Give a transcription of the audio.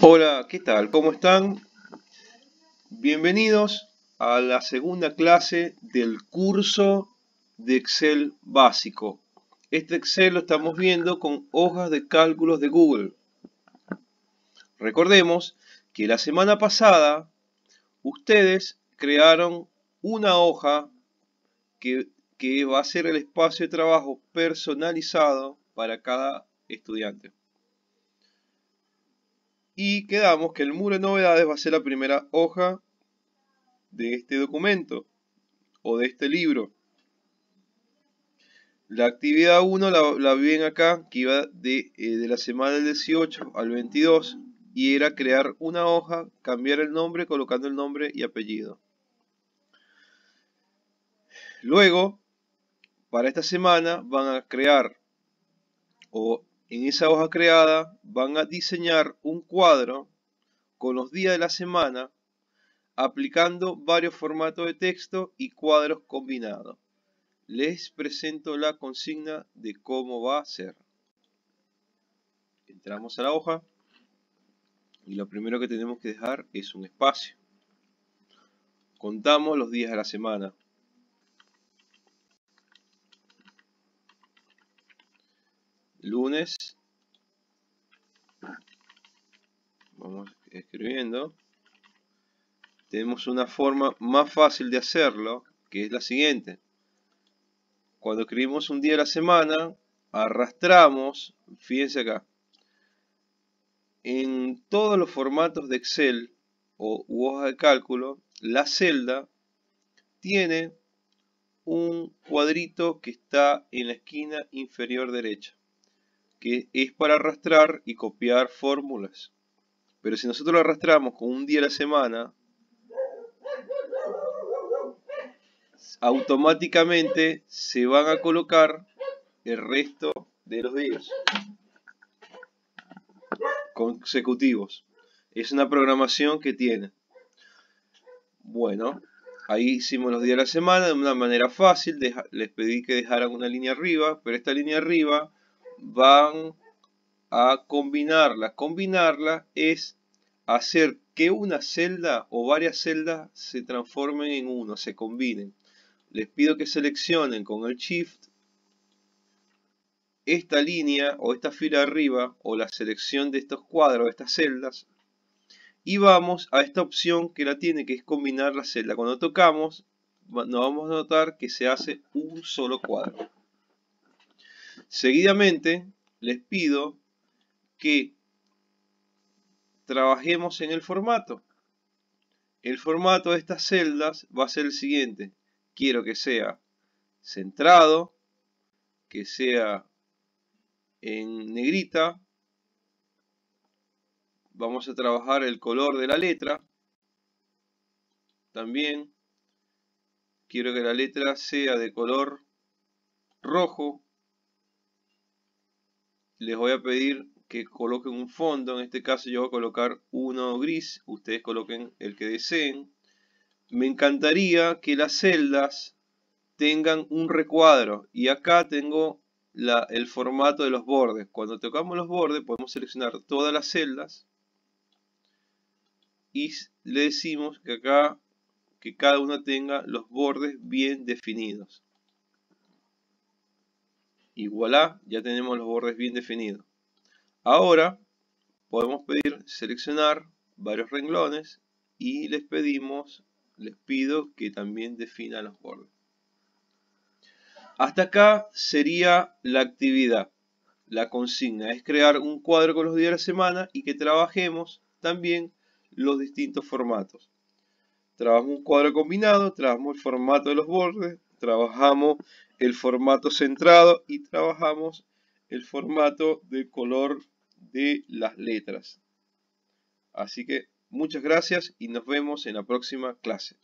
Hola, ¿qué tal? ¿Cómo están? Bienvenidos a la segunda clase del curso de Excel básico. Este Excel lo estamos viendo con hojas de cálculos de Google. Recordemos que la semana pasada ustedes crearon una hoja que, va a ser el espacio de trabajo personalizado para cada estudiante. Y quedamos que el muro de novedades va a ser la primera hoja de este documento o de este libro. La actividad 1 la, la ven acá, que iba de, eh, de la semana del 18 al 22 y era crear una hoja, cambiar el nombre colocando el nombre y apellido. Luego, para esta semana van a crear o en esa hoja creada van a diseñar un cuadro con los días de la semana aplicando varios formatos de texto y cuadros combinados. Les presento la consigna de cómo va a ser. Entramos a la hoja y lo primero que tenemos que dejar es un espacio. Contamos los días de la semana. lunes. Vamos escribiendo. Tenemos una forma más fácil de hacerlo, que es la siguiente. Cuando escribimos un día de la semana, arrastramos, fíjense acá, en todos los formatos de Excel o hojas hoja de cálculo, la celda tiene un cuadrito que está en la esquina inferior derecha que es para arrastrar y copiar fórmulas. Pero si nosotros lo arrastramos con un día a la semana, automáticamente se van a colocar el resto de los días consecutivos. Es una programación que tiene. Bueno, ahí hicimos los días a la semana de una manera fácil. les pedí que dejaran una línea arriba, pero esta línea arriba van a combinarla. Combinarla es hacer que una celda o varias celdas se transformen en uno, se combinen. Les pido que seleccionen con el Shift esta línea o esta fila arriba o la selección de estos cuadros, estas celdas. Y vamos a esta opción que la tiene, que es combinar la celda. Cuando tocamos, nos vamos a notar que se hace un solo cuadro. Seguidamente les pido que trabajemos en el formato. El formato de estas celdas va a ser el siguiente. Quiero que sea centrado, que sea en negrita. Vamos a trabajar el color de la letra. También quiero que la letra sea de color rojo les voy a pedir que coloquen un fondo. En este caso yo voy a colocar uno gris. Ustedes coloquen el que deseen. Me encantaría que las celdas tengan un recuadro. Y acá tengo el formato de los bordes. Cuando tocamos los bordes podemos seleccionar todas las celdas. Y le decimos que acá, que cada una tenga los bordes bien definidos. Y voilà, ya tenemos los bordes bien definidos. Ahora podemos pedir seleccionar varios renglones y les pedimos, les pido que también defina los bordes. Hasta acá sería la actividad. La consigna es crear un cuadro con los días de la semana y que trabajemos también los distintos formatos. Trabajamos un cuadro combinado, trabajamos el formato de los bordes, trabajamos el formato centrado y trabajamos el formato de color de las letras. Así que muchas gracias y nos vemos en la próxima clase.